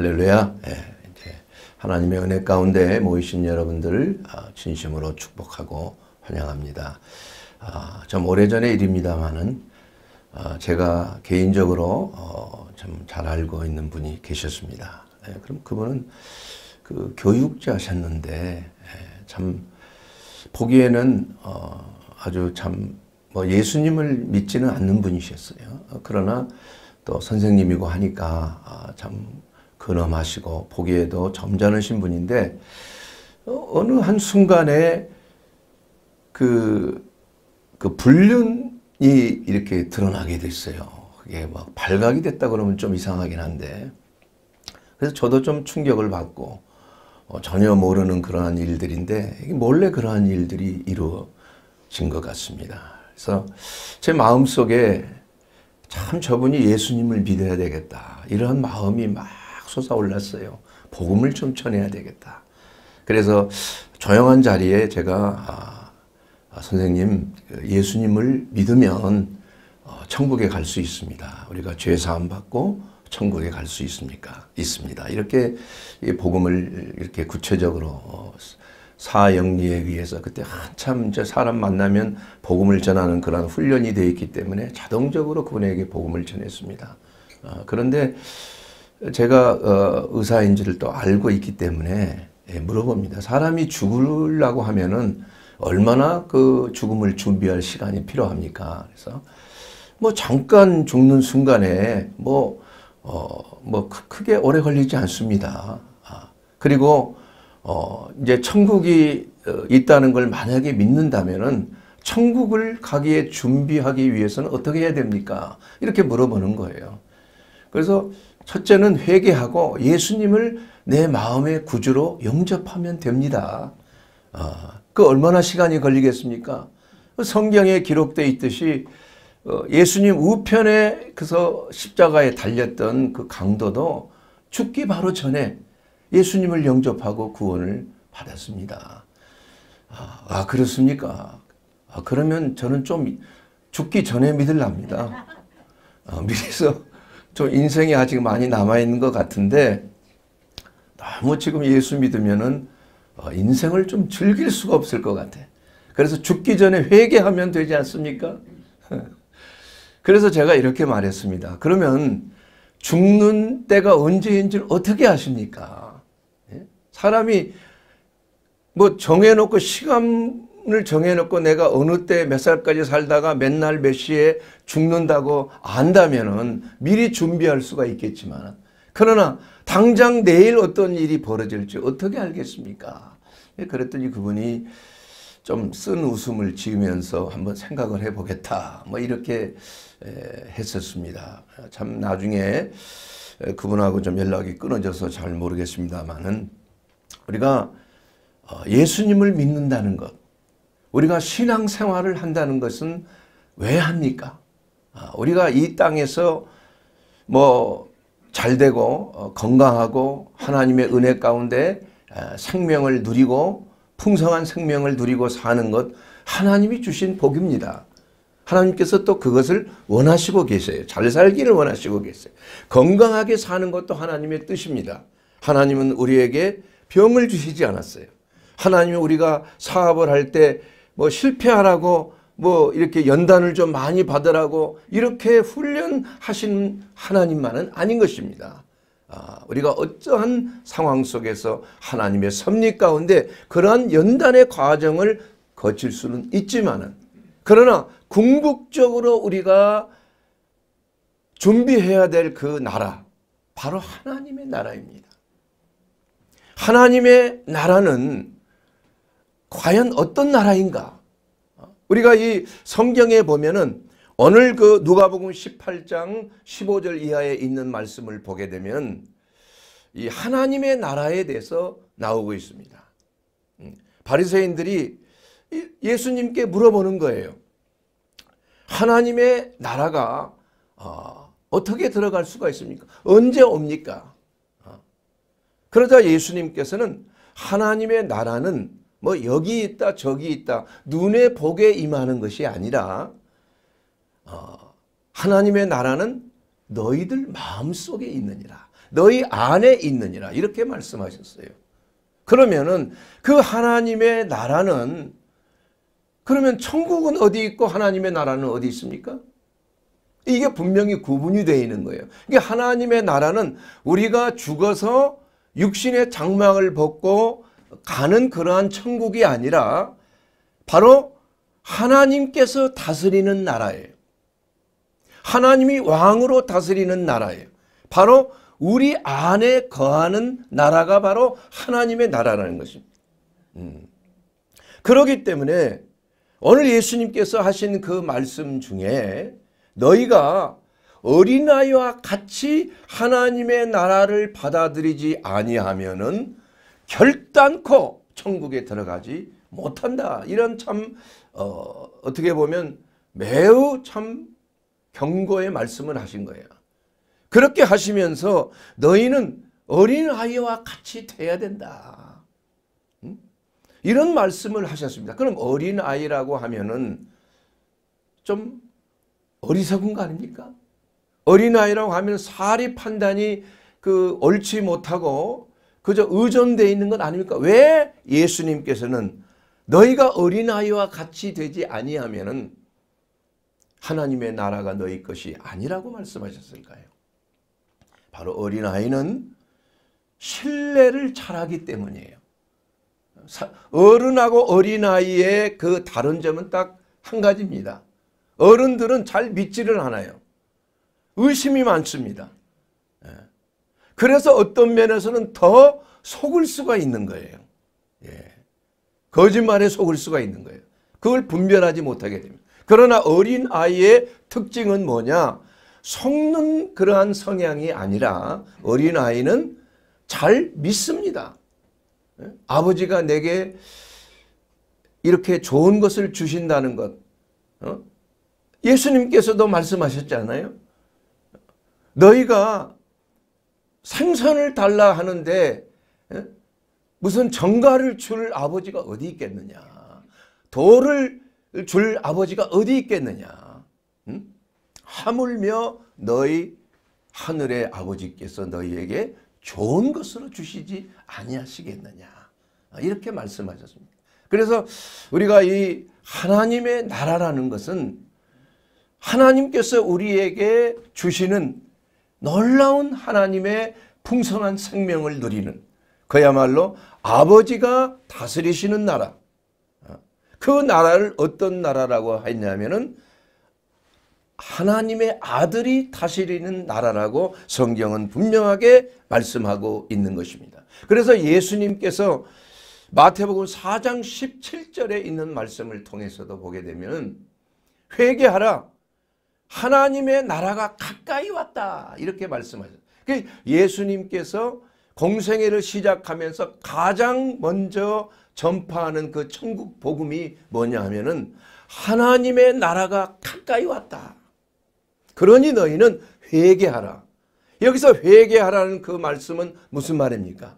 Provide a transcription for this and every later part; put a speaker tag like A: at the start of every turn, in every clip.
A: 할렐루야. 예, 이제 하나님의 은혜 가운데 모이신 여러분들을 아, 진심으로 축복하고 환영합니다. 아, 참 오래전의 일입니다만은 아, 제가 개인적으로 어, 참잘 알고 있는 분이 계셨습니다. 예, 그럼 그분은 그 교육자셨는데 예, 참 보기에는 어, 아주 참 뭐 예수님을 믿지는 않는 분이셨어요. 어, 그러나 또 선생님이고 하니까 참 근엄하시고 보기에도 점잖으신 분인데 어, 어느 한 순간에 그, 그 불륜이 이렇게 드러나게 됐어요. 그게 막 발각이 됐다 그러면 좀 이상하긴 한데. 그래서 저도 좀 충격을 받고 어, 전혀 모르는 그러한 일들인데 몰래 그러한 일들이 이루어진 것 같습니다. 그래서 제 마음속에 참 저분이 예수님을 믿어야 되겠다. 이런 마음이 막 솟아올랐어요. 복음을 좀 전해야 되겠다. 그래서 조용한 자리에 제가 아, 아 선생님 그 예수님을 믿으면 어, 천국에 갈 수 있습니다. 우리가 죄 사함 받고 천국에 갈 수 있습니까? 있습니다. 이렇게 복음을 이렇게 구체적으로 어, 사영리에 의해서 그때 한참 이제 사람 만나면 복음을 전하는 그런 훈련이 되어 있기 때문에 자동적으로 그분에게 복음을 전했습니다. 아, 그런데 제가 어, 의사인지를 또 알고 있기 때문에 예, 물어봅니다. 사람이 죽으려고 하면은 얼마나 그 죽음을 준비할 시간이 필요합니까? 그래서 뭐 잠깐 죽는 순간에 뭐, 어, 뭐 크게 오래 걸리지 않습니다. 아, 그리고 어, 이제 천국이 어, 있다는 걸 만약에 믿는다면은 천국을 가기에 준비하기 위해서는 어떻게 해야 됩니까? 이렇게 물어보는 거예요. 그래서 첫째는 회개하고 예수님을 내 마음의 구주로 영접하면 됩니다. 어, 그 얼마나 시간이 걸리겠습니까? 성경에 기록되 있듯이 어, 예수님 우편에 그서 십자가에 달렸던 그 강도도 죽기 바로 전에 예수님을 영접하고 구원을 받았습니다. 아, 아 그렇습니까? 아, 그러면 저는 좀 죽기 전에 믿을랍니다. 아, 어, 미리서 좀 인생이 아직 많이 남아있는 것 같은데 너무 지금 예수 믿으면은 어, 인생을 좀 즐길 수가 없을 것 같아. 그래서 죽기 전에 회개하면 되지 않습니까? 그래서 제가 이렇게 말했습니다. 그러면 죽는 때가 언제인지를 어떻게 아십니까? 예? 사람이 뭐 정해놓고 시간 을 정해놓고 내가 어느 때 몇 살까지 살다가 맨날 몇 시에 죽는다고 안다면은 미리 준비할 수가 있겠지만 그러나 당장 내일 어떤 일이 벌어질지 어떻게 알겠습니까? 예, 그랬더니 그분이 좀 쓴 웃음을 지으면서 한번 생각을 해보겠다 뭐 이렇게 했었습니다. 참 나중에 그분하고 좀 연락이 끊어져서 잘 모르겠습니다만은 우리가 어, 예수님을 믿는다는 것 우리가 신앙 생활을 한다는 것은 왜 합니까? 아, 우리가 이 땅에서 뭐 잘 되고 어, 건강하고 하나님의 은혜 가운데 아, 생명을 누리고 풍성한 생명을 누리고 사는 것 하나님이 주신 복입니다. 하나님께서 또 그것을 원하시고 계세요. 잘 살기를 원하시고 계세요. 건강하게 사는 것도 하나님의 뜻입니다. 하나님은 우리에게 병을 주시지 않았어요. 하나님은 우리가 사업을 할때 뭐 실패하라고 뭐 이렇게 연단을 좀 많이 받으라고 이렇게 훈련하신 하나님만은 아닌 것입니다. 아, 우리가 어떠한 상황 속에서 하나님의 섭리 가운데 그러한 연단의 과정을 거칠 수는 있지만은 그러나 궁극적으로 우리가 준비해야 될 그 나라 바로 하나님의 나라입니다. 하나님의 나라는 과연 어떤 나라인가? 우리가 이 성경에 보면은 오늘 그 누가복음 18장 15절 이하에 있는 말씀을 보게 되면 이 하나님의 나라에 대해서 나오고 있습니다. 음, 바리새인들이 예수님께 물어보는 거예요. 하나님의 나라가 어, 어떻게 들어갈 수가 있습니까? 언제 옵니까? 어, 그러자 예수님께서는 하나님의 나라는 뭐 여기 있다 저기 있다 눈에 보게 임하는 것이 아니라 어, 하나님의 나라는 너희들 마음속에 있느니라 너희 안에 있느니라 이렇게 말씀하셨어요. 그러면은 그 하나님의 나라는 그러면 천국은 어디 있고 하나님의 나라는 어디 있습니까? 이게 분명히 구분이 되어 있는 거예요. 이게 하나님의 나라는 우리가 죽어서 육신의 장막을 벗고 가는 그러한 천국이 아니라 바로 하나님께서 다스리는 나라예요. 하나님이 왕으로 다스리는 나라예요. 바로 우리 안에 거하는 나라가 바로 하나님의 나라라는 것입니다. 음. 그러기 때문에 오늘 예수님께서 하신 그 말씀 중에 너희가 어린아이와 같이 하나님의 나라를 받아들이지 아니하면은 결단코 천국에 들어가지 못한다. 이런 참 어, 어떻게 보면 매우 참 경고의 말씀을 하신 거예요. 그렇게 하시면서 너희는 어린아이와 같이 돼야 된다. 음? 이런 말씀을 하셨습니다. 그럼 어린아이라고 하면은 좀 어리석은 거 아닙니까? 어린아이라고 하면 사리 판단이 그 옳지 못하고 그저 의존되어 있는 건 아닙니까? 왜 예수님께서는 너희가 어린아이와 같이 되지 아니하면 하나님의 나라가 너희 것이 아니라고 말씀하셨을까요? 바로 어린아이는 신뢰를 잘하기 때문이에요. 어른하고 어린아이의 그 다른 점은 딱 한 가지입니다. 어른들은 잘 믿지를 않아요. 의심이 많습니다. 그래서 어떤 면에서는 더 속을 수가 있는 거예요. 예. 거짓말에 속을 수가 있는 거예요. 그걸 분별하지 못하게 됩니다. 그러나 어린 아이의 특징은 뭐냐? 속는 그러한 성향이 아니라 어린 아이는 잘 믿습니다. 예? 아버지가 내게 이렇게 좋은 것을 주신다는 것. 어? 예수님께서도 말씀하셨잖아요. 너희가 생선을 달라 하는데 예? 무슨 정가를 줄 아버지가 어디 있겠느냐. 돌을 줄 아버지가 어디 있겠느냐. 음? 하물며 너희 하늘의 아버지께서 너희에게 좋은 것으로 주시지 아니하시겠느냐. 이렇게 말씀하셨습니다. 그래서 우리가 이 하나님의 나라라는 것은 하나님께서 우리에게 주시는 놀라운 하나님의 풍성한 생명을 누리는 그야말로 아버지가 다스리시는 나라 그 나라를 어떤 나라라고 했냐면은 하나님의 아들이 다스리는 나라라고 성경은 분명하게 말씀하고 있는 것입니다. 그래서 예수님께서 마태복음 4장 17절에 있는 말씀을 통해서도 보게 되면 회개하라 하나님의 나라가 가까이 왔다 이렇게 말씀하셨어요. 그 예수님께서 공생애를 시작하면서 가장 먼저 전파하는 그 천국 복음이 뭐냐 하면은 하나님의 나라가 가까이 왔다. 그러니 너희는 회개하라. 여기서 회개하라는 그 말씀은 무슨 말입니까?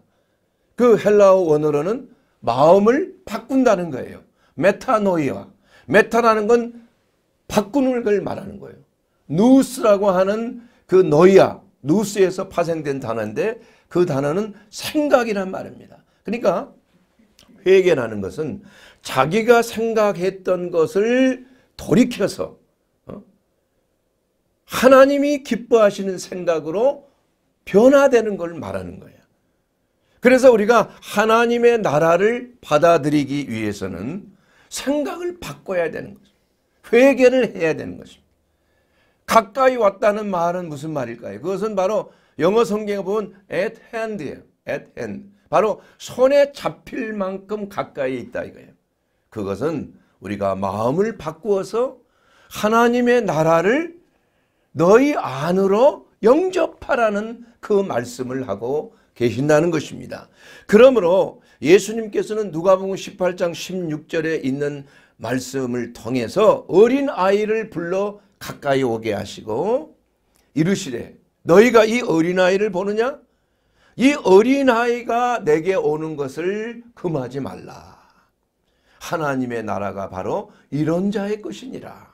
A: 그 헬라어 원어로는 마음을 바꾼다는 거예요. 메타노이와 메타라는 건 바꾸는 걸 말하는 거예요. 누스라고 하는 그너이아 누스에서 파생된 단어인데 그 단어는 생각이란 말입니다. 그러니까 회개라는 것은 자기가 생각했던 것을 돌이켜서 어? 하나님이 기뻐하시는 생각으로 변화되는 걸 말하는 거예요. 그래서 우리가 하나님의 나라를 받아들이기 위해서는 생각을 바꿔야 되는 거죠. 회개를 해야 되는 것입니다. 가까이 왔다는 말은 무슨 말일까요? 그것은 바로 영어 성경에 보면 at hand예요. at hand. 바로 손에 잡힐 만큼 가까이 있다 이거예요. 그것은 우리가 마음을 바꾸어서 하나님의 나라를 너희 안으로 영접하라는 그 말씀을 하고 계신다는 것입니다. 그러므로 예수님께서는 누가복음 18장 16절에 있는 말씀을 통해서 어린 아이를 불러 가까이 오게 하시고 이르시되 너희가 이 어린아이를 보느냐? 이 어린아이가 내게 오는 것을 금하지 말라. 하나님의 나라가 바로 이런 자의 것이니라.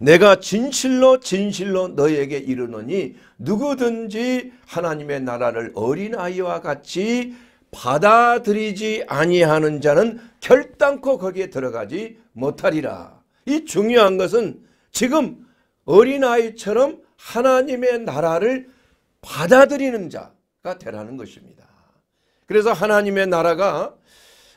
A: 내가 진실로 진실로 너에게 이르노니 누구든지 하나님의 나라를 어린아이와 같이 받아들이지 아니하는 자는 결단코 거기에 들어가지 못하리라. 이 중요한 것은 지금 어린아이처럼 하나님의 나라를 받아들이는 자가 되라는 것입니다. 그래서 하나님의 나라가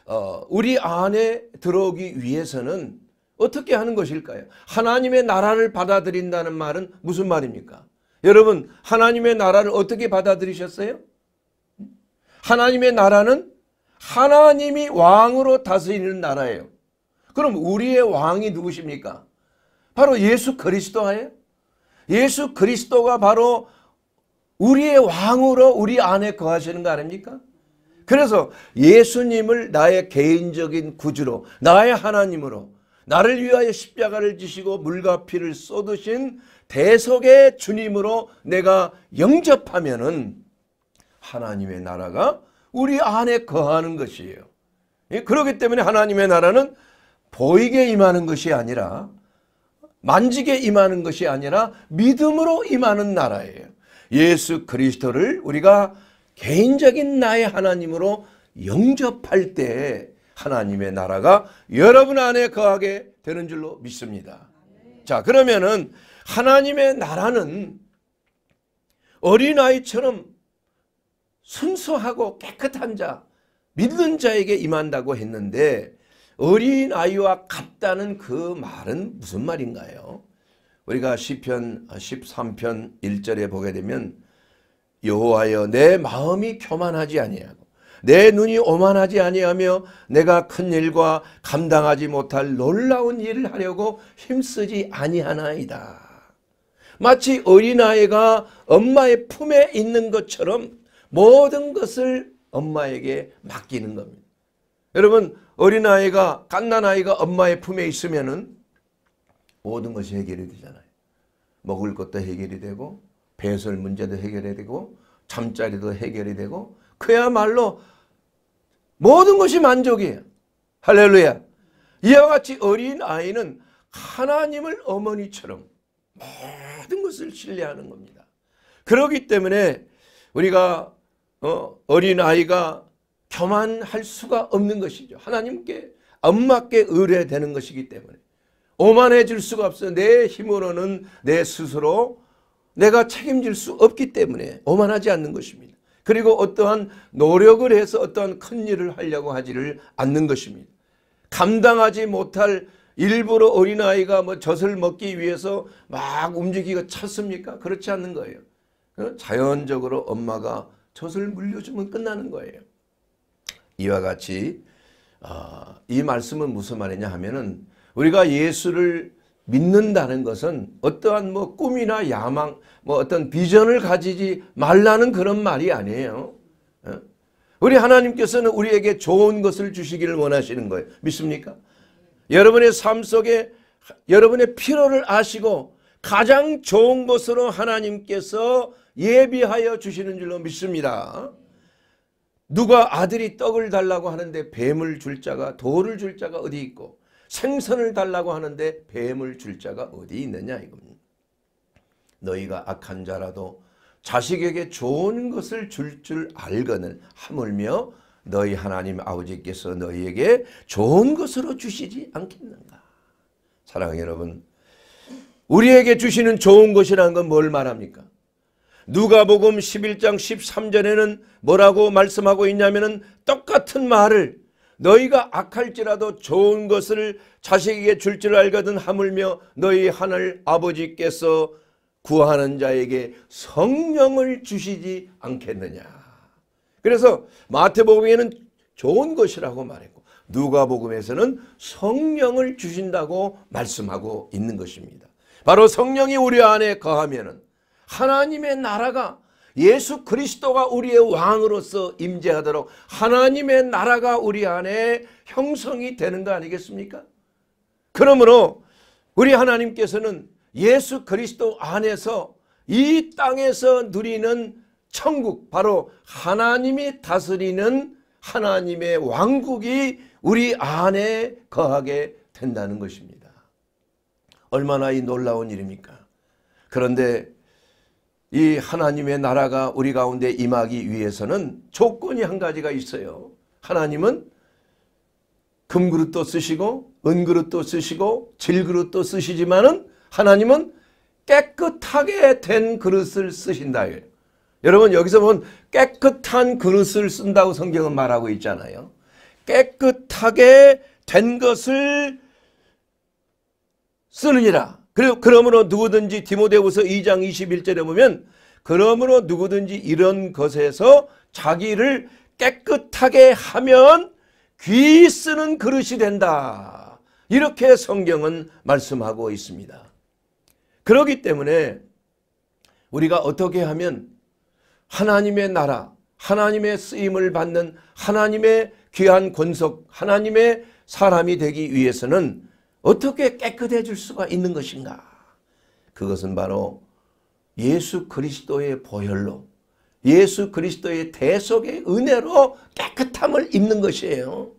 A: 어, 우리 안에 들어오기 위해서는 어떻게 하는 것일까요? 하나님의 나라를 받아들인다는 말은 무슨 말입니까? 여러분 하나님의 나라를 어떻게 받아들이셨어요? 하나님의 나라는 하나님이 왕으로 다스리는 나라예요. 그럼 우리의 왕이 누구십니까? 바로 예수 그리스도 아에 예수 그리스도가 바로 우리의 왕으로 우리 안에 거하시는 거 아닙니까? 그래서 예수님을 나의 개인적인 구주로 나의 하나님으로 나를 위하여 십자가를 지시고 물과 피를 쏟으신 대속의 주님으로 내가 영접하면은 하나님의 나라가 우리 안에 거하는 것이에요. 예, 그렇기 때문에 하나님의 나라는 보이게 임하는 것이 아니라 만지게 임하는 것이 아니라 믿음으로 임하는 나라예요. 예수 그리스도를 우리가 개인적인 나의 하나님으로 영접할 때 하나님의 나라가 여러분 안에 거하게 되는 줄로 믿습니다. 자, 그러면은 하나님의 나라는 어린아이처럼 순수하고 깨끗한 자, 믿는 자에게 임한다고 했는데 어린아이와 같다는 그 말은 무슨 말인가요? 우리가 시편 13편 아, 1절에 보게 되면 여호와여 내 마음이 교만하지 아니하고 내 눈이 오만하지 아니하며 내가 큰 일과 감당하지 못할 놀라운 일을 하려고 힘쓰지 아니하나이다. 마치 어린아이가 엄마의 품에 있는 것처럼 모든 것을 엄마에게 맡기는 겁니다. 여러분 어린아이가 갓난아이가 엄마의 품에 있으면은 모든 것이 해결이 되잖아요. 먹을 것도 해결이 되고 배설 문제도 해결이 되고 잠자리도 해결이 되고 그야말로 모든 것이 만족이에요. 할렐루야. 이와 같이 어린아이는 하나님을 어머니처럼 모든 것을 신뢰하는 겁니다. 그렇기 때문에 우리가 어, 어린아이가 교만할 수가 없는 것이죠. 하나님께 엄마께 의뢰되는 것이기 때문에 오만해질 수가 없어요. 내 힘으로는 내 스스로 내가 책임질 수 없기 때문에 오만하지 않는 것입니다. 그리고 어떠한 노력을 해서 어떠한 큰 일을 하려고 하지를 않는 것입니다. 감당하지 못할 일부러 어린아이가 뭐 젖을 먹기 위해서 막 움직이고 찼습니까 그렇지 않는 거예요. 어? 자연적으로 엄마가 젖을 물려주면 끝나는 거예요. 이와 같이 어, 이 말씀은 무슨 말이냐 하면은 우리가 예수를 믿는다는 것은 어떠한 뭐 꿈이나 야망 뭐 어떤 비전을 가지지 말라는 그런 말이 아니에요. 어? 우리 하나님께서는 우리에게 좋은 것을 주시기를 원하시는 거예요. 믿습니까? 여러분의 삶 속에 여러분의 필요를 아시고 가장 좋은 것으로 하나님께서 예비하여 주시는 줄로 믿습니다. 누가 아들이 떡을 달라고 하는데 뱀을 줄 자가 돌을 줄 자가 어디 있고 생선을 달라고 하는데 뱀을 줄 자가 어디 있느냐 이겁니다. 너희가 악한 자라도 자식에게 좋은 것을 줄줄 줄 알거늘 하물며 너희 하나님 아버지께서 너희에게 좋은 것으로 주시지 않겠는가. 사랑하는 여러분 우리에게 주시는 좋은 것이라는 건 뭘 말합니까? 누가복음 11장 13절에는 뭐라고 말씀하고 있냐면은 똑같은 말을 너희가 악할지라도 좋은 것을 자식에게 줄 줄 알거든 하물며 너희 하늘 아버지께서 구하는 자에게 성령을 주시지 않겠느냐. 그래서 마태복음에는 좋은 것이라고 말했고 누가복음에서는 성령을 주신다고 말씀하고 있는 것입니다. 바로 성령이 우리 안에 거하면은 하나님의 나라가 예수 그리스도가 우리의 왕으로서 임재하도록 하나님의 나라가 우리 안에 형성이 되는 거 아니겠습니까? 그러므로 우리 하나님께서는 예수 그리스도 안에서 이 땅에서 누리는 천국 바로 하나님이 다스리는 하나님의 왕국이 우리 안에 거하게 된다는 것입니다. 얼마나 이 놀라운 일입니까? 그런데 이 하나님의 나라가 우리 가운데 임하기 위해서는 조건이 한 가지가 있어요. 하나님은 금그릇도 쓰시고 은그릇도 쓰시고 질그릇도 쓰시지만은 하나님은 깨끗하게 된 그릇을 쓰신다. 여러분 여기서 보면 깨끗한 그릇을 쓴다고 성경은 말하고 있잖아요. 깨끗하게 된 것을 쓰느니라. 그러므로 누구든지 디모데후서 2장 21절에 보면 그러므로 누구든지 이런 것에서 자기를 깨끗하게 하면 귀 쓰는 그릇이 된다. 이렇게 성경은 말씀하고 있습니다. 그러기 때문에 우리가 어떻게 하면 하나님의 나라, 하나님의 쓰임을 받는 하나님의 귀한 권속, 하나님의 사람이 되기 위해서는 어떻게 깨끗해질 수가 있는 것인가? 그것은 바로 예수 그리스도의 보혈로 예수 그리스도의 대속의 은혜로 깨끗함을 입는 것이에요.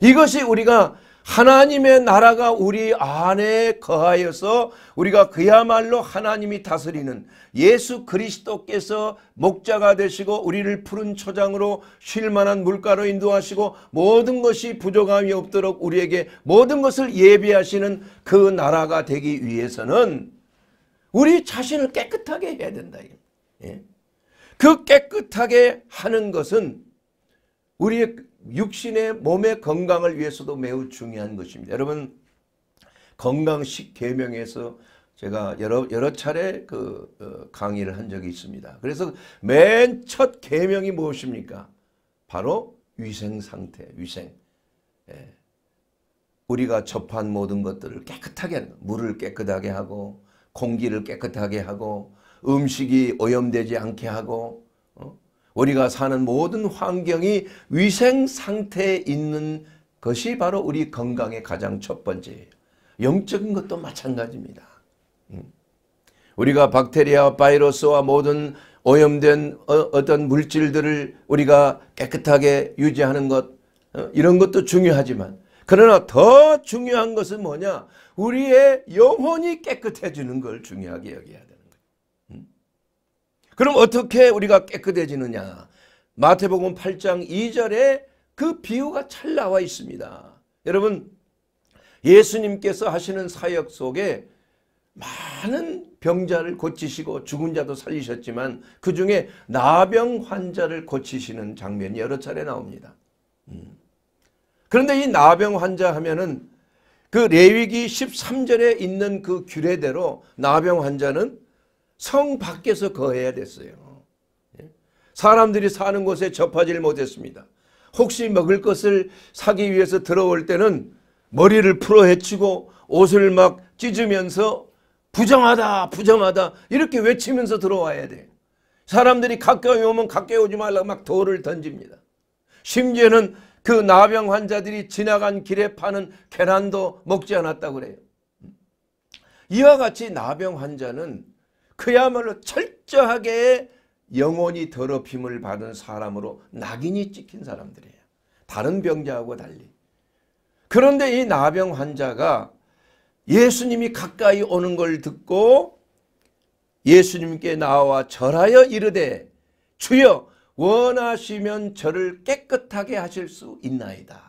A: 이것이 우리가 하나님의 나라가 우리 안에 거하여서 우리가 그야말로 하나님이 다스리는 예수 그리스도께서 목자가 되시고 우리를 푸른 초장으로 쉴만한 물가로 인도하시고 모든 것이 부족함이 없도록 우리에게 모든 것을 예비하시는 그 나라가 되기 위해서는 우리 자신을 깨끗하게 해야 된다. 예? 그 깨끗하게 하는 것은 우리의 육신의 몸의 건강을 위해서도 매우 중요한 것입니다. 여러분 건강식 계명에서 제가 여러 여러 차례 그 어, 강의를 한 적이 있습니다. 그래서 맨첫 계명이 무엇입니까? 바로 위생 상태, 위생. 예. 우리가 접한 모든 것들을 깨끗하게 하는 물을 깨끗하게 하고 공기를 깨끗하게 하고 음식이 오염되지 않게 하고 우리가 사는 모든 환경이 위생 상태에 있는 것이 바로 우리 건강의 가장 첫 번째예요. 영적인 것도 마찬가지입니다. 음. 우리가 박테리아 바이러스와 모든 오염된 어, 어떤 물질들을 우리가 깨끗하게 유지하는 것 어, 이런 것도 중요하지만 그러나 더 중요한 것은 뭐냐 우리의 영혼이 깨끗해지는 걸 중요하게 여겨야 돼 그럼 어떻게 우리가 깨끗해지느냐? 마태복음 8장 2절에 그 비유가 잘 나와 있습니다. 여러분 예수님께서 하시는 사역 속에 많은 병자를 고치시고 죽은 자도 살리셨지만 그 중에 나병 환자를 고치시는 장면이 여러 차례 나옵니다. 음. 그런데 이 나병 환자 하면은 그 레위기 13절에 있는 그 규례대로 나병 환자는 성 밖에서 거해야 됐어요. 예? 사람들이 사는 곳에 접하지 못했습니다. 혹시 먹을 것을 사기 위해서 들어올 때는 머리를 풀어 헤치고 옷을 막 찢으면서 부정하다 부정하다 이렇게 외치면서 들어와야 돼. 사람들이 가까이 오면 가까이 오지 말라고 막 돌을 던집니다. 심지어는 그 나병 환자들이 지나간 길에 파는 계란도 먹지 않았다고 그래요. 이와 같이 나병 환자는 그야말로 철저하게 영혼이 더럽힘을 받은 사람으로 낙인이 찍힌 사람들이에요. 다른 병자하고 달리. 그런데 이 나병 환자가 예수님이 가까이 오는 걸 듣고 예수님께 나와 절하여 이르되 주여 원하시면 저를 깨끗하게 하실 수 있나이다.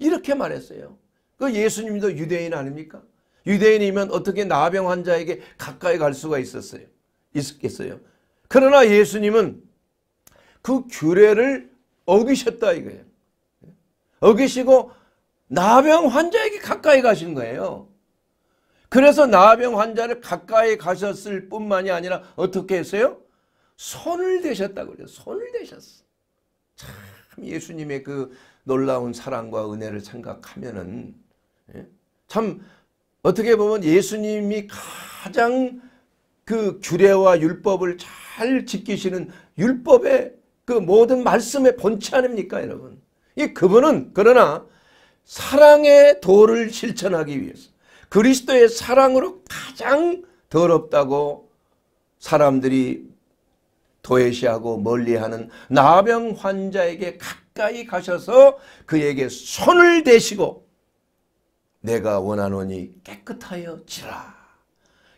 A: 이렇게 말했어요. 그 예수님도 유대인 아닙니까? 유대인이면 어떻게 나병 환자에게 가까이 갈 수가 있었어요. 있었겠어요. 그러나 예수님은 그 규례를 어기셨다 이거예요. 어기시고 나병 환자에게 가까이 가신 거예요. 그래서 나병 환자를 가까이 가셨을 뿐만이 아니라 어떻게 했어요? 손을 대셨다 그래요. 손을 대셨어. 참 예수님의 그 놀라운 사랑과 은혜를 생각하면은 예? 참 어떻게 보면 예수님이 가장 그 규례와 율법을 잘 지키시는 율법의 그 모든 말씀의 본체 아닙니까 여러분. 이 그분은 그러나 사랑의 도를 실천하기 위해서 그리스도의 사랑으로 가장 더럽다고 사람들이 도외시하고 멀리하는 나병 환자에게 가까이 가셔서 그에게 손을 대시고 내가 원하노니 깨끗하여 지라.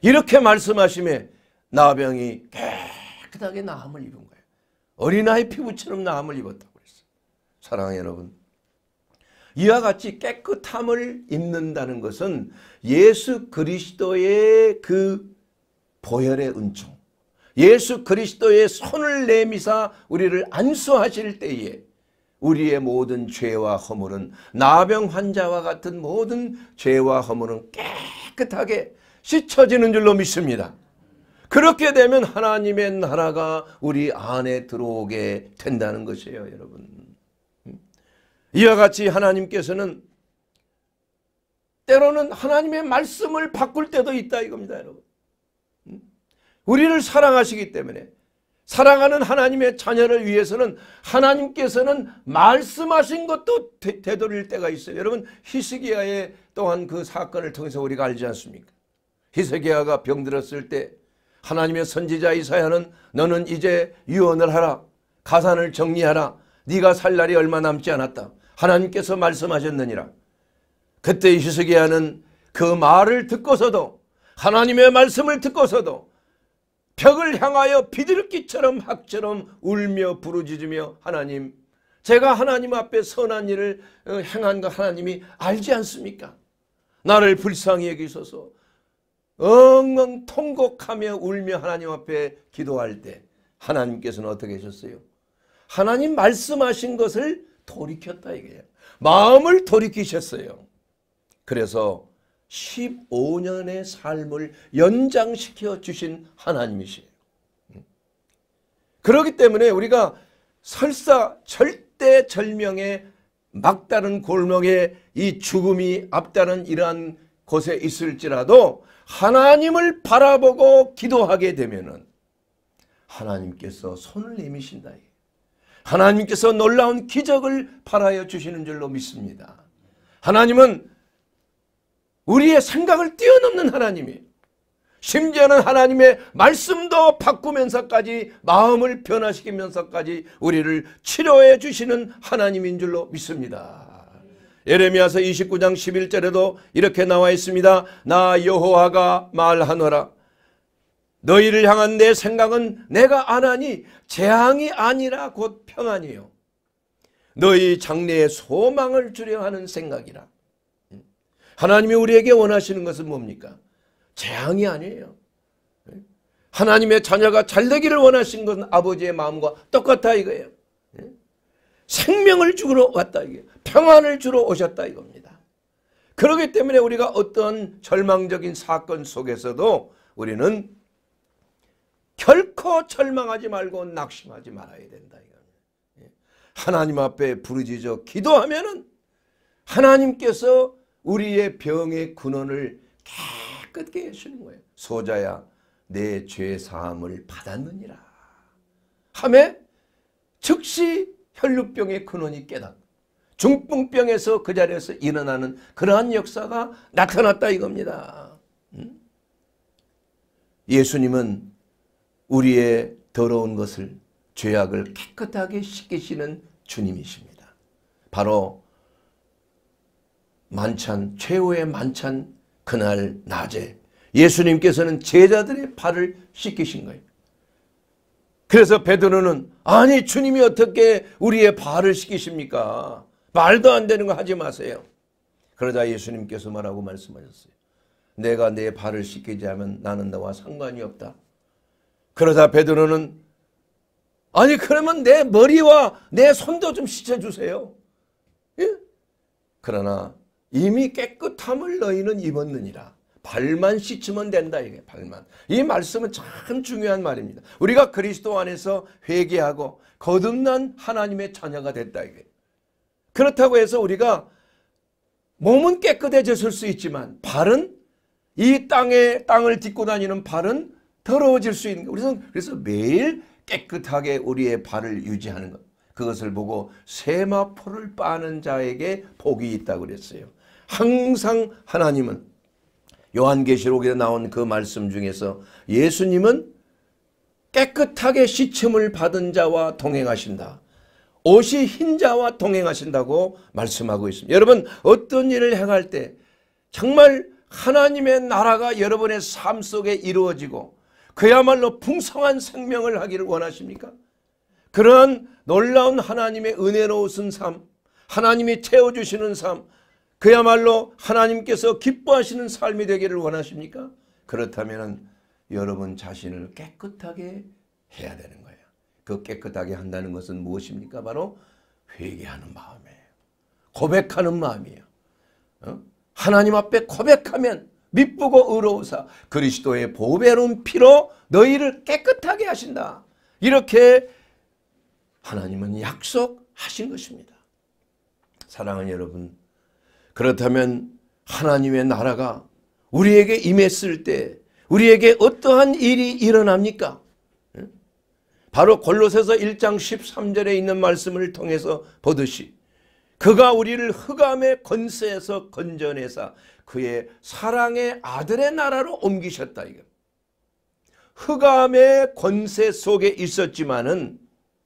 A: 이렇게 말씀하심에 나병이 깨끗하게 나함을 입은 거예요. 어린아이 피부처럼 나함을 입었다고 했어요. 사랑 여러분 이와 같이 깨끗함을 입는다는 것은 예수 그리스도의 그 보혈의 은총 예수 그리스도의 손을 내미사 우리를 안수하실 때에 우리의 모든 죄와 허물은 나병 환자와 같은 모든 죄와 허물은 깨끗하게 씻어지는 줄로 믿습니다. 그렇게 되면 하나님의 나라가 우리 안에 들어오게 된다는 것이에요 여러분. 음? 이와 같이 하나님께서는 때로는 하나님의 말씀을 바꿀 때도 있다 이겁니다 여러분. 음? 우리를 사랑하시기 때문에 사랑하는 하나님의 자녀를 위해서는 하나님께서는 말씀하신 것도 되, 되돌릴 때가 있어요. 여러분 히스기야의 또한 그 사건을 통해서 우리가 알지 않습니까? 히스기야가 병들었을 때 하나님의 선지자 이사야는 너는 이제 유언을 하라. 가산을 정리하라. 네가 살 날이 얼마 남지 않았다. 하나님께서 말씀하셨느니라. 그때 히스기야는 그 말을 듣고서도 하나님의 말씀을 듣고서도 벽을 향하여 비둘기처럼 학처럼 울며 부르짖으며 하나님 제가 하나님 앞에 선한 일을 어, 행한 거 하나님이 알지 않습니까? 나를 불쌍히 여기소서 엉엉 통곡하며 울며 하나님 앞에 기도할 때 하나님께서는 어떻게 하셨어요? 하나님 말씀하신 것을 돌이켰다 이게 마음을 돌이키셨어요. 그래서 15년의 삶을 연장시켜 주신 하나님이시에요. 그렇기 때문에 우리가 설사 절대절명의 막다른 골목에 이 죽음이 앞다른 이러한 곳에 있을지라도 하나님을 바라보고 기도하게 되면은 하나님께서 손을 내미신다. 하나님께서 놀라운 기적을 바라여 주시는 줄로 믿습니다. 하나님은 우리의 생각을 뛰어넘는 하나님이 심지어는 하나님의 말씀도 바꾸면서까지 마음을 변화시키면서까지 우리를 치료해 주시는 하나님인 줄로 믿습니다. 예레미야서 29장 11절에도 이렇게 나와 있습니다. 나 여호와가 말하노라. 너희를 향한 내 생각은 내가 안하니 재앙이 아니라 곧 평안이요. 너희 장래에 소망을 주려 하는 생각이라. 하나님이 우리에게 원하시는 것은 뭡니까? 재앙이 아니에요. 네? 하나님의 자녀가 잘 되기를 원하신 것은 아버지의 마음과 똑같다 이거예요. 네? 생명을 주러 왔다 이게 평안을 주러 오셨다 이겁니다. 그렇기 때문에 우리가 어떤 절망적인 사건 속에서도 우리는 결코 절망하지 말고 낙심하지 말아야 된다 네? 하나님 앞에 부르짖어 기도하면 하나님께서 우리의 병의 근원을 깨끗게 해주는 거예요. 소자야 내 죄 사함을 받았느니라. 함에 즉시 혈루병의 근원이 깨닫 중풍병에서 그 자리에서 일어나는 그러한 역사가 나타났다 이겁니다. 음? 예수님은 우리의 더러운 것을 죄악을 깨끗하게 씻기시는 주님이십니다. 바로 만찬 최후의 만찬 그날 낮에 예수님께서는 제자들의 발을 씻기신 거예요. 그래서 베드로는 아니 주님이 어떻게 우리의 발을 씻기십니까? 말도 안 되는 거 하지 마세요. 그러자 예수님께서 말하고 말씀하셨어요. 내가 내 발을 씻기지 하면 나는 너와 상관이 없다. 그러자 베드로는 아니 그러면 내 머리와 내 손도 좀 씻어주세요. 예? 그러나 이미 깨끗함을 너희는 입었느니라. 발만 씻으면 된다 이게 발만. 이 말씀은 참 중요한 말입니다. 우리가 그리스도 안에서 회개하고 거듭난 하나님의 자녀가 됐다 이게. 그렇다고 해서 우리가 몸은 깨끗해졌을 수 있지만 발은 이 땅에 땅을 딛고 다니는 발은 더러워질 수 있는 그래서 그래서 매일 깨끗하게 우리의 발을 유지하는 것. 그것을 보고 세마포를 빠는 자에게 복이 있다고 그랬어요. 항상 하나님은 요한계시록에 나온 그 말씀 중에서 예수님은 깨끗하게 시침을 받은 자와 동행하신다. 옷이 흰 자와 동행하신다고 말씀하고 있습니다. 여러분 어떤 일을 행할 때 정말 하나님의 나라가 여러분의 삶 속에 이루어지고 그야말로 풍성한 생명을 하기를 원하십니까? 그러한 놀라운 하나님의 은혜로우신 삶, 하나님이 채워주시는 삶, 그야말로 하나님께서 기뻐하시는 삶이 되기를 원하십니까? 그렇다면 여러분 자신을 깨끗하게 해야 되는 거예요. 그 깨끗하게 한다는 것은 무엇입니까? 바로 회개하는 마음이에요. 고백하는 마음이에요. 어? 하나님 앞에 고백하면 미쁘고 의로우사 그리스도의 보배로운 피로 너희를 깨끗하게 하신다. 이렇게 하나님은 약속하신 것입니다. 사랑하는 여러분 그렇다면 하나님의 나라가 우리에게 임했을 때 우리에게 어떠한 일이 일어납니까? 예? 바로 골로새서 1장 13절에 있는 말씀을 통해서 보듯이 그가 우리를 흑암의 권세에서 건져내사 그의 사랑의 아들의 나라로 옮기셨다 이거. 흑암의 권세 속에 있었지만은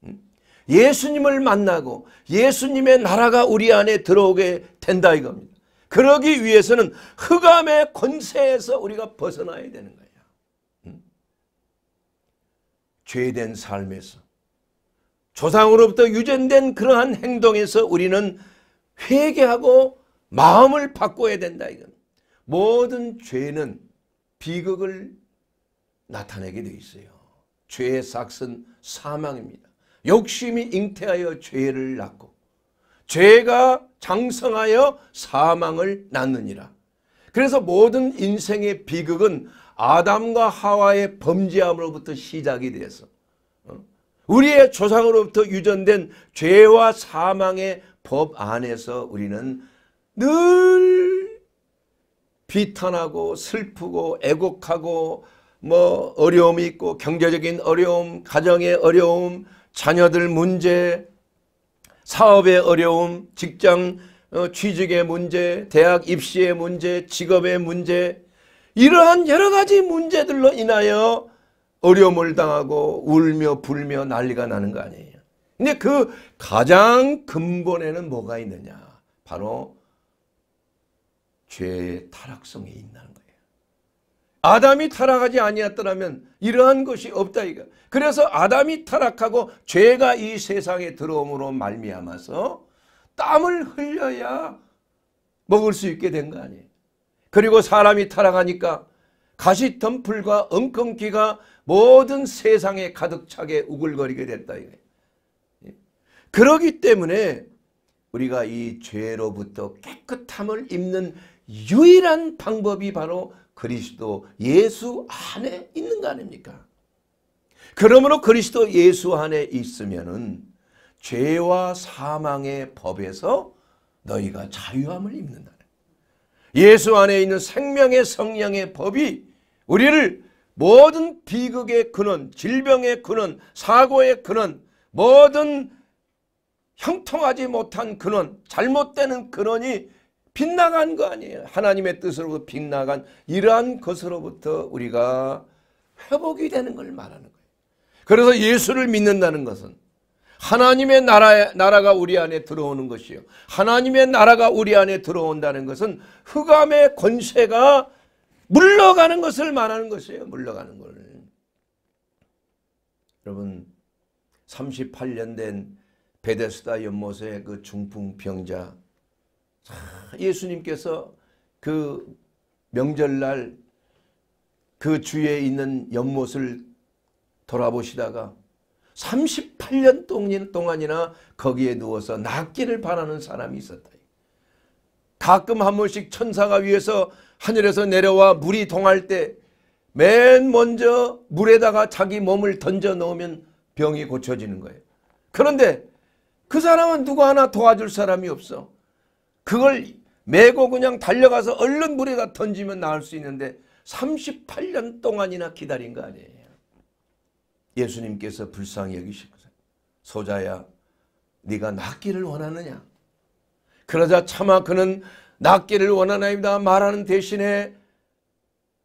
A: 음? 예수님을 만나고 예수님의 나라가 우리 안에 들어오게 된다 이겁니다. 그러기 위해서는 흑암의 권세에서 우리가 벗어나야 되는 거예요. 음? 죄된 삶에서 조상으로부터 유전된 그러한 행동에서 우리는 회개하고 마음을 바꿔야 된다 이건. 모든 죄는 비극을 나타내게 되어 있어요. 죄의 삭은 사망입니다. 욕심이 잉태하여 죄를 낳고 죄가 장성하여 사망을 낳느니라. 그래서 모든 인생의 비극은 아담과 하와의 범죄함으로부터 시작이 돼서 어? 우리의 조상으로부터 유전된 죄와 사망의 법 안에서 우리는 늘 비탄하고 슬프고 애곡하고 뭐 어려움이 있고 경제적인 어려움, 가정의 어려움, 자녀들 문제, 사업의 어려움, 직장 어, 취직의 문제, 대학 입시의 문제, 직업의 문제 이러한 여러 가지 문제들로 인하여 어려움을 당하고 울며 불며 난리가 나는 거 아니에요. 근데 그 가장 근본에는 뭐가 있느냐? 바로 죄의 타락성이 있는 아담이 타락하지 아니었더라면 이러한 것이 없다 이거. 그래서 아담이 타락하고 죄가 이 세상에 들어옴으로 말미암아서 땀을 흘려야 먹을 수 있게 된 거 아니에요. 그리고 사람이 타락하니까 가시덤불과 엉겅퀴가 모든 세상에 가득 차게 우글거리게 됐다 이거 예? 그러기 때문에 우리가 이 죄로부터 깨끗함을 입는 유일한 방법이 바로 그리스도 예수 안에 있는 거 아닙니까? 그러므로 그리스도 예수 안에 있으면은 죄와 사망의 법에서 너희가 자유함을 입는다. 예수 안에 있는 생명의 성령의 법이 우리를 모든 비극의 근원, 질병의 근원, 사고의 근원, 모든 형통하지 못한 근원, 잘못되는 근원이 빗나간 거 아니에요. 하나님의 뜻으로부터 빗나간 이러한 것으로부터 우리가 회복이 되는 걸 말하는 거예요. 그래서 예수를 믿는다는 것은 하나님의 나라, 나라가 우리 안에 들어오는 것이요. 하나님의 나라가 우리 안에 들어온다는 것은 흑암의 권세가 물러가는 것을 말하는 것이에요. 물러가는 걸. 여러분 38년 된 베데스다 연못의 그 중풍병자 예수님께서 그 명절날 그주에 있는 연못을 돌아보시다가 38년 동안이나 거기에 누워서 낫기를 바라는 사람이 있었다. 가끔 한 번씩 천사가 위에서 하늘에서 내려와 물이 동할 때 맨 먼저 물에다가 자기 몸을 던져 넣으면 병이 고쳐지는 거예요. 그런데 그 사람은 누구 하나 도와줄 사람이 없어. 그걸 메고 그냥 달려가서 얼른 물에다 던지면 나을 수 있는데 38년 동안이나 기다린 거 아니에요. 예수님께서 불쌍히 여기시고 소자야 네가 낫기를 원하느냐 그러자 차마 그는 낫기를 원하나이다 말하는 대신에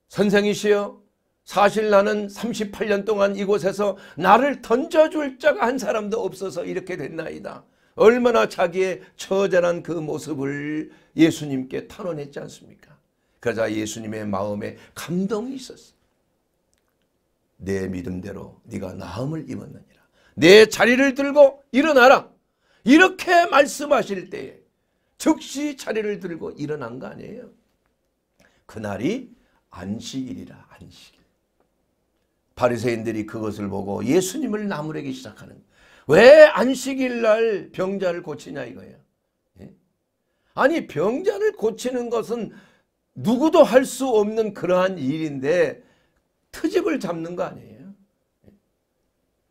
A: 선생이시여 사실 나는 38년 동안 이곳에서 나를 던져줄 자가 한 사람도 없어서 이렇게 됐나이다. 얼마나 자기의 처절한 그 모습을 예수님께 탄원했지 않습니까? 그러자 예수님의 마음에 감동이 있었어. 내 믿음대로 네가 나음을 입었느니라. 내 자리를 들고 일어나라. 이렇게 말씀하실 때에 즉시 자리를 들고 일어난 거 아니에요. 그날이 안식일이라 안식일. 바리새인들이 그것을 보고 예수님을 나무래기 시작하는 거예요. 왜 안식일 날 병자를 고치냐 이거예요. 예? 아니 병자를 고치는 것은 누구도 할 수 없는 그러한 일인데 트집을 잡는 거 아니에요. 예?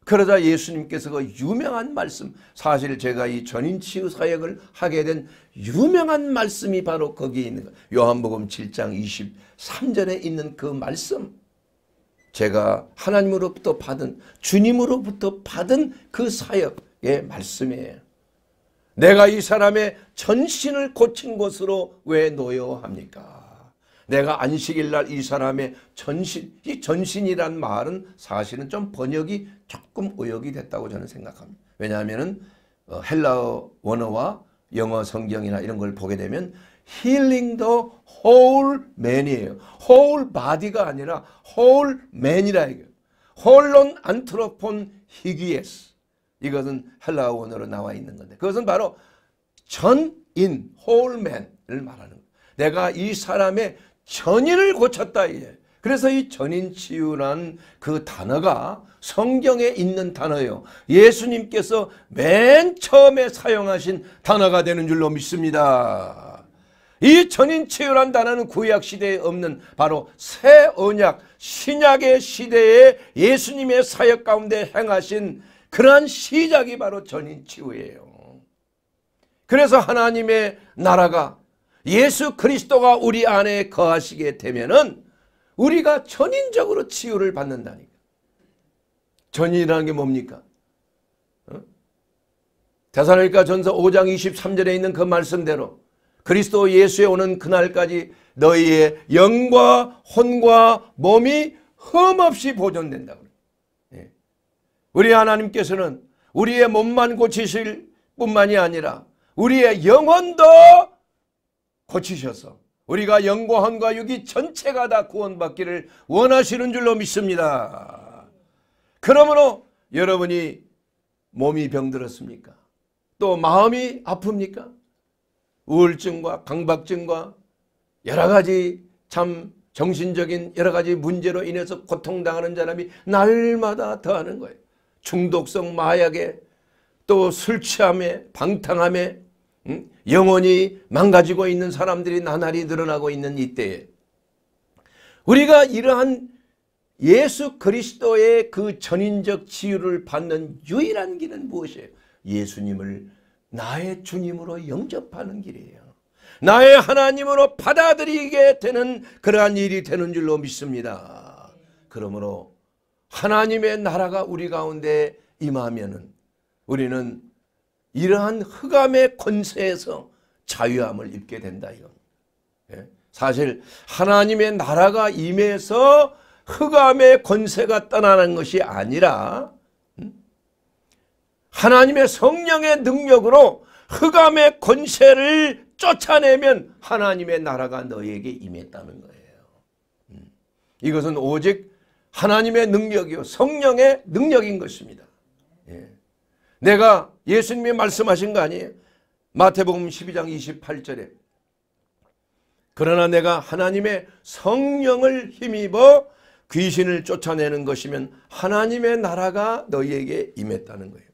A: 그러자 예수님께서 그 유명한 말씀 사실 제가 이 전인치유 사역을 하게 된 유명한 말씀이 바로 거기에 있는 거예요. 요한복음 7장 23절에 있는 그 말씀 제가 하나님으로부터 받은 주님으로부터 받은 그 사역의 말씀이에요. 내가 이 사람의 전신을 고친 것으로 왜 노여합니까? 내가 안식일 날 이 사람의 전신, 이 전신이란 말은 사실은 좀 번역이 조금 오역이 됐다고 저는 생각합니다. 왜냐하면 어, 헬라어 원어와 영어 성경이나 이런 걸 보게 되면 healing the whole man이에요. whole body가 아니라 whole man이라 얘기해요. 홀론 안트로폰 히기에스. 이것은 헬라어 원어로 나와 있는 건데 그것은 바로 전인, whole man을 말하는 거예요. 내가 이 사람의 전인을 고쳤다 이게. 그래서 이 전인 치유란 그 단어가 성경에 있는 단어예요. 예수님께서 맨 처음에 사용하신 단어가 되는 줄로 믿습니다. 이전인치유란단는 구약 시대에 없는 바로 새 언약 신약의 시대에 예수님의 사역 가운데 행하신 그러한 시작이 바로 전인치유예요. 그래서 하나님의 나라가 예수 그리스도가 우리 안에 거하시게 되면은 우리가 전인적으로 치유를 받는다니까. 전인이라는 게 뭡니까? 대사로니까 어? 전서 5장 23절에 있는 그 말씀대로 그리스도 예수에 오는 그날까지 너희의 영과 혼과 몸이 흠없이 보존된다. 예. 우리 하나님께서는 우리의 몸만 고치실 뿐만이 아니라 우리의 영혼도 고치셔서 우리가 영과 혼과 육이 전체가 다 구원받기를 원하시는 줄로 믿습니다. 그러므로 여러분이 몸이 병들었습니까? 또 마음이 아픕니까? 우울증과 강박증과 여러 가지 참 정신적인 여러 가지 문제로 인해서 고통당하는 사람이 날마다 더하는 거예요. 중독성 마약에 또 술 취함에 방탕함에 음? 영혼이 망가지고 있는 사람들이 나날이 늘어나고 있는 이때에 우리가 이러한 예수 그리스도의 그 전인적 치유를 받는 유일한 길은 무엇이에요? 예수님을 나의 주님으로 영접하는 길이에요. 나의 하나님으로 받아들이게 되는 그러한 일이 되는 줄로 믿습니다. 그러므로 하나님의 나라가 우리 가운데 임하면 우리는 이러한 흑암의 권세에서 자유함을 입게 된다 이건. 예? 사실 하나님의 나라가 임해서 흑암의 권세가 떠나는 것이 아니라 하나님의 성령의 능력으로 흑암의 권세를 쫓아내면 하나님의 나라가 너에게 임했다는 거예요. 음. 이것은 오직 하나님의 능력이요 성령의 능력인 것입니다. 예. 내가 예수님이 말씀하신 거 아니에요? 마태복음 12장 28절에 그러나 내가 하나님의 성령을 힘입어 귀신을 쫓아내는 것이면 하나님의 나라가 너희에게 임했다는 거예요.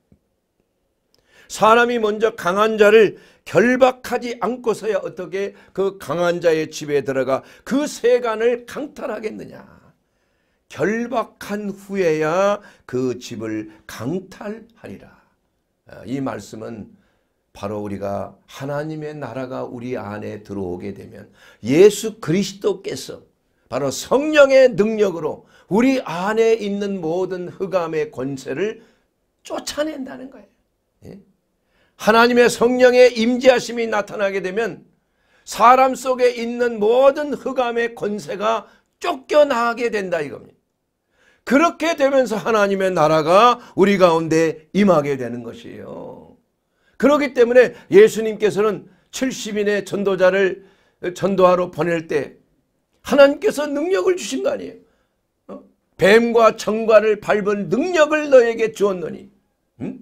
A: 사람이 먼저 강한 자를 결박하지 않고서야 어떻게 그 강한 자의 집에 들어가 그 세간을 강탈하겠느냐. 결박한 후에야 그 집을 강탈하리라. 아, 이 말씀은 바로 우리가 하나님의 나라가 우리 안에 들어오게 되면 예수 그리스도께서 바로 성령의 능력으로 우리 안에 있는 모든 흑암의 권세를 쫓아낸다는 거예요. 예? 하나님의 성령의 임재하심이 나타나게 되면 사람 속에 있는 모든 흑암의 권세가 쫓겨나게 된다 이겁니다. 그렇게 되면서 하나님의 나라가 우리 가운데 임하게 되는 것이에요. 그렇기 때문에 예수님께서는 70인의 전도자를 전도하러 보낼 때 하나님께서 능력을 주신 거 아니에요. 어? 뱀과 정관을 밟은 능력을 너에게 주었노니 음?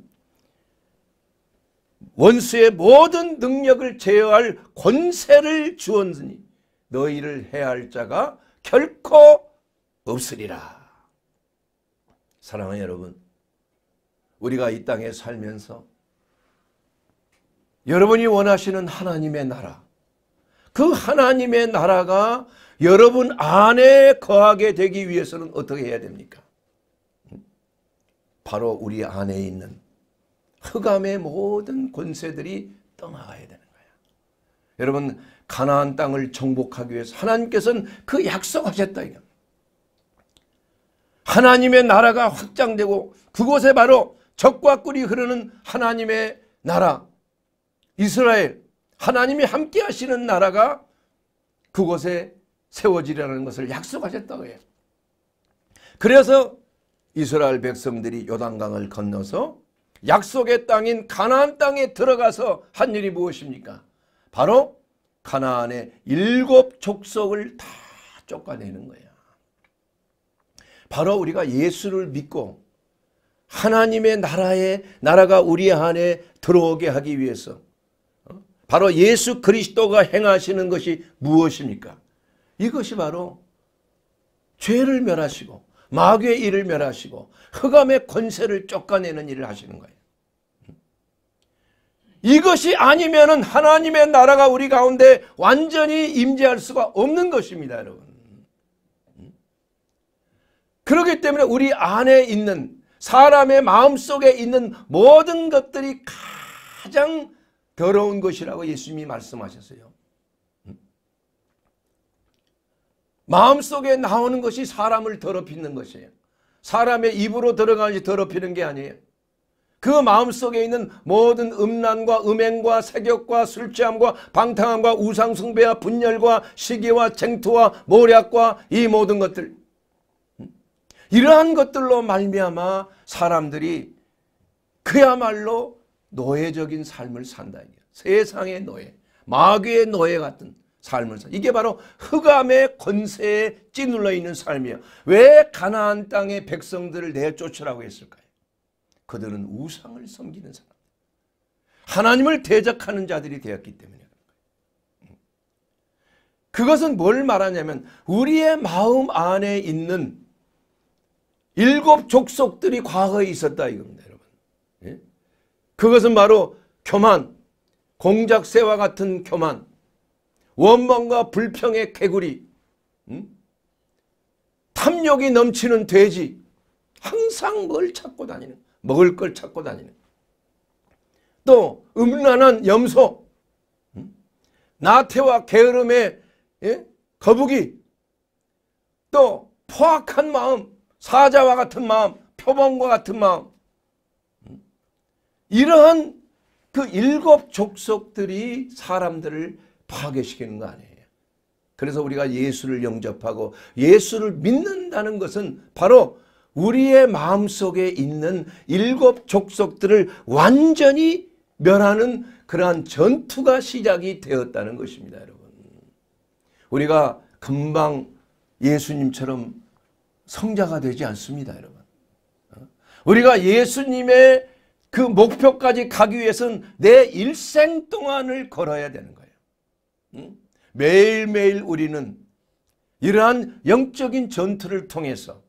A: 원수의 모든 능력을 제어할 권세를 주었으니 너희를 해할 자가 결코 없으리라. 사랑하는 여러분, 우리가 이 땅에 살면서 여러분이 원하시는 하나님의 나라, 그 하나님의 나라가 여러분 안에 거하게 되기 위해서는 어떻게 해야 됩니까? 바로 우리 안에 있는 흑암의 모든 권세들이 떠나가야 되는 거예요. 여러분 가나안 땅을 정복하기 위해서 하나님께서는 그 약속하셨다. 이거. 하나님의 나라가 확장되고 그곳에 바로 적과 꿀이 흐르는 하나님의 나라 이스라엘 하나님이 함께 하시는 나라가 그곳에 세워지라는 것을 약속하셨다고 해요. 그래서 이스라엘 백성들이 요단강을 건너서 약속의 땅인 가나안 땅에 들어가서 한 일이 무엇입니까? 바로 가나안의 일곱 족속을 다 쫓아내는 거예 바로 우리가 예수를 믿고 하나님의 나라에 나라가 우리 안에 들어오게 하기 위해서 어? 바로 예수 그리스도가 행하시는 것이 무엇입니까? 이것이 바로 죄를 멸하시고 마귀의 일을 멸하시고 흑암의 권세를 쫓아내는 일을 하시는 거예요. 이것이 아니면은 하나님의 나라가 우리 가운데 완전히 임재할 수가 없는 것입니다, 여러분. 그렇기 때문에 우리 안에 있는 사람의 마음 속에 있는 모든 것들이 가장 더러운 것이라고 예수님이 말씀하셨어요. 마음속에 나오는 것이 사람을 더럽히는 것이에요. 사람의 입으로 들어가는지 더럽히는 게 아니에요. 그 마음속에 있는 모든 음란과 음행과 세격과 술취함과 방탕함과 우상숭배와 분열과 시기와 쟁투와 모략과 이 모든 것들 이러한 것들로 말미암아 사람들이 그야말로 노예적인 삶을 산다. 세상의 노예, 마귀의 노예 같은 삶을 사. 이게 바로 흑암의 권세에 찌눌러 있는 삶이에요. 왜 가나안 땅의 백성들을 내쫓으라고 했을까요? 그들은 우상을 섬기는 사람. 하나님을 대적하는 자들이 되었기 때문에 그것은뭘 말하냐면 우리의 마음 안에 있는 일곱 족속들이 과거에 있었다 이겁니다, 여러분. 예? 그것은 바로 교만, 공작새와 같은 교만, 원망과 불평의 개구리 음? 탐욕이 넘치는 돼지 항상 뭘 찾고 다니는 먹을 걸 찾고 다니는 또 음란한 염소 음? 나태와 게으름의 예? 거북이 또 포악한 마음 사자와 같은 마음 표범과 같은 마음 음? 이러한 그 일곱 족속들이 사람들을 파괴시키는 거 아니에요. 그래서 우리가 예수를 영접하고 예수를 믿는다는 것은 바로 우리의 마음속에 있는 일곱 족속들을 완전히 멸하는 그러한 전투가 시작이 되었다는 것입니다. 여러분. 우리가 금방 예수님처럼 성자가 되지 않습니다. 여러분. 어? 우리가 예수님의 그 목표까지 가기 위해서는 내 일생 동안을 걸어야 되는 거예요. 매일매일 우리는 이러한 영적인 전투를 통해서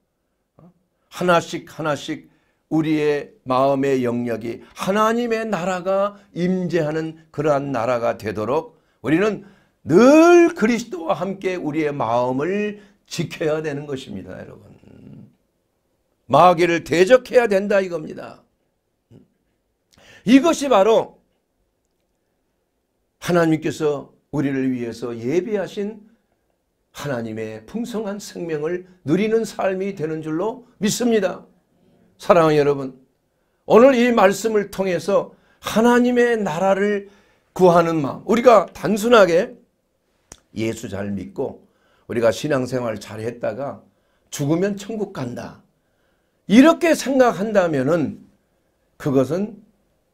A: 어? 하나씩 하나씩 우리의 마음의 영역이 하나님의 나라가 임재하는 그러한 나라가 되도록 우리는 늘 그리스도와 함께 우리의 마음을 지켜야 되는 것입니다 여러분 마귀를 대적해야 된다 이겁니다 이것이 바로 하나님께서 우리를 위해서 예배하신 하나님의 풍성한 생명을 누리는 삶이 되는 줄로 믿습니다. 사랑하는 여러분, 오늘 이 말씀을 통해서 하나님의 나라를 구하는 마음, 우리가 단순하게 예수 잘 믿고 우리가 신앙생활 잘 했다가 죽으면 천국 간다. 이렇게 생각한다면 그것은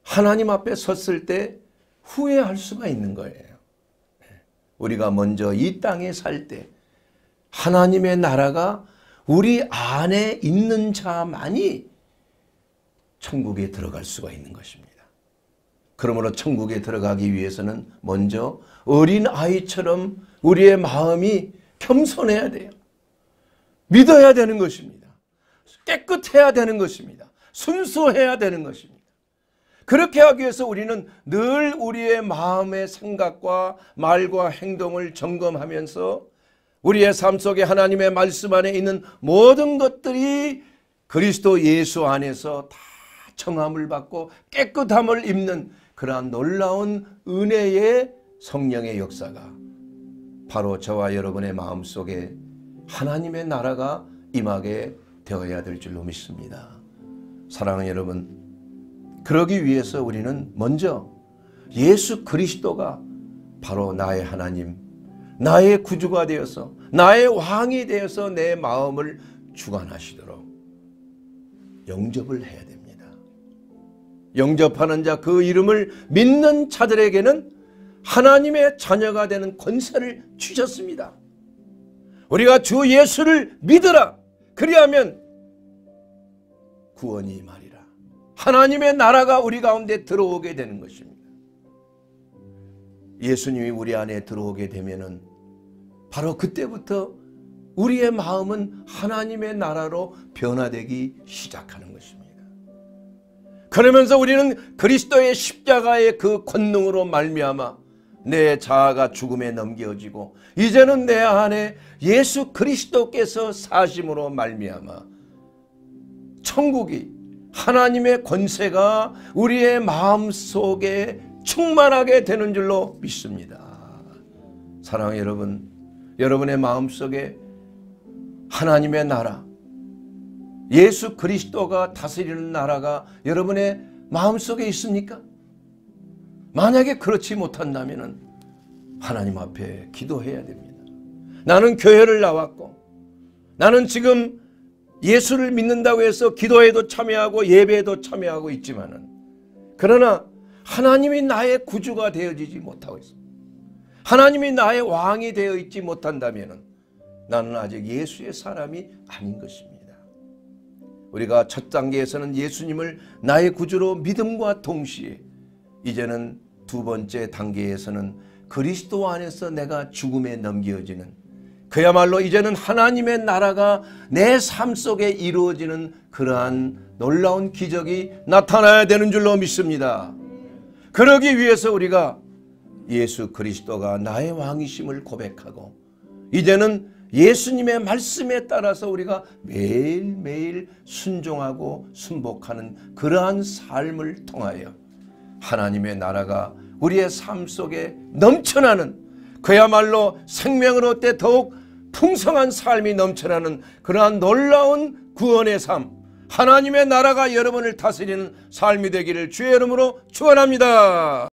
A: 하나님 앞에 섰을 때 후회할 수가 있는 거예요. 우리가 먼저 이 땅에 살 때 하나님의 나라가 우리 안에 있는 자만이 천국에 들어갈 수가 있는 것입니다. 그러므로 천국에 들어가기 위해서는 먼저 어린 아이처럼 우리의 마음이 겸손해야 돼요. 믿어야 되는 것입니다. 깨끗해야 되는 것입니다. 순수해야 되는 것입니다. 그렇게 하기 위해서 우리는 늘 우리의 마음의 생각과 말과 행동을 점검하면서 우리의 삶 속에 하나님의 말씀 안에 있는 모든 것들이 그리스도 예수 안에서 다 청함을 받고 깨끗함을 입는 그러한 놀라운 은혜의 성령의 역사가 바로 저와 여러분의 마음 속에 하나님의 나라가 임하게 되어야 될 줄로 믿습니다. 사랑하는 여러분 그러기 위해서 우리는 먼저 예수 그리스도가 바로 나의 하나님, 나의 구주가 되어서 나의 왕이 되어서 내 마음을 주관하시도록 영접을 해야 됩니다. 영접하는 자 그 이름을 믿는 자들에게는 하나님의 자녀가 되는 권세를 주셨습니다. 우리가 주 예수를 믿으라. 그리하면 구원이 말 하나님의 나라가 우리 가운데 들어오게 되는 것입니다. 예수님이 우리 안에 들어오게 되면은 바로 그때부터 우리의 마음은 하나님의 나라로 변화되기 시작하는 것입니다. 그러면서 우리는 그리스도의 십자가의 그 권능으로 말미암아 내 자아가 죽음에 넘겨지고 이제는 내 안에 예수 그리스도께서 사심으로 말미암아 천국이 하나님의 권세가 우리의 마음 속에 충만하게 되는 줄로 믿습니다. 사랑하는 여러분, 여러분의 마음 속에 하나님의 나라, 예수 그리스도가 다스리는 나라가 여러분의 마음 속에 있습니까? 만약에 그렇지 못한다면 하나님 앞에 기도해야 됩니다. 나는 교회를 나왔고 나는 지금 예수를 믿는다고 해서 기도에도 참여하고 예배에도 참여하고 있지만은 그러나 하나님이 나의 구주가 되어지지 못하고 있어. 하나님이 나의 왕이 되어 있지 못한다면은 나는 아직 예수의 사람이 아닌 것입니다. 우리가 첫 단계에서는 예수님을 나의 구주로 믿음과 동시에 이제는 두 번째 단계에서는 그리스도 안에서 내가 죽음에 넘겨지는 그야말로 이제는 하나님의 나라가 내 삶 속에 이루어지는 그러한 놀라운 기적이 나타나야 되는 줄로 믿습니다. 그러기 위해서 우리가 예수 그리스도가 나의 왕이심을 고백하고 이제는 예수님의 말씀에 따라서 우리가 매일매일 순종하고 순복하는 그러한 삶을 통하여 하나님의 나라가 우리의 삶 속에 넘쳐나는 그야말로 생명으로 때 더욱 풍성한 삶이 넘쳐나는 그러한 놀라운 구원의 삶 하나님의 나라가 여러분을 다스리는 삶이 되기를 주의 이름으로 축원합니다.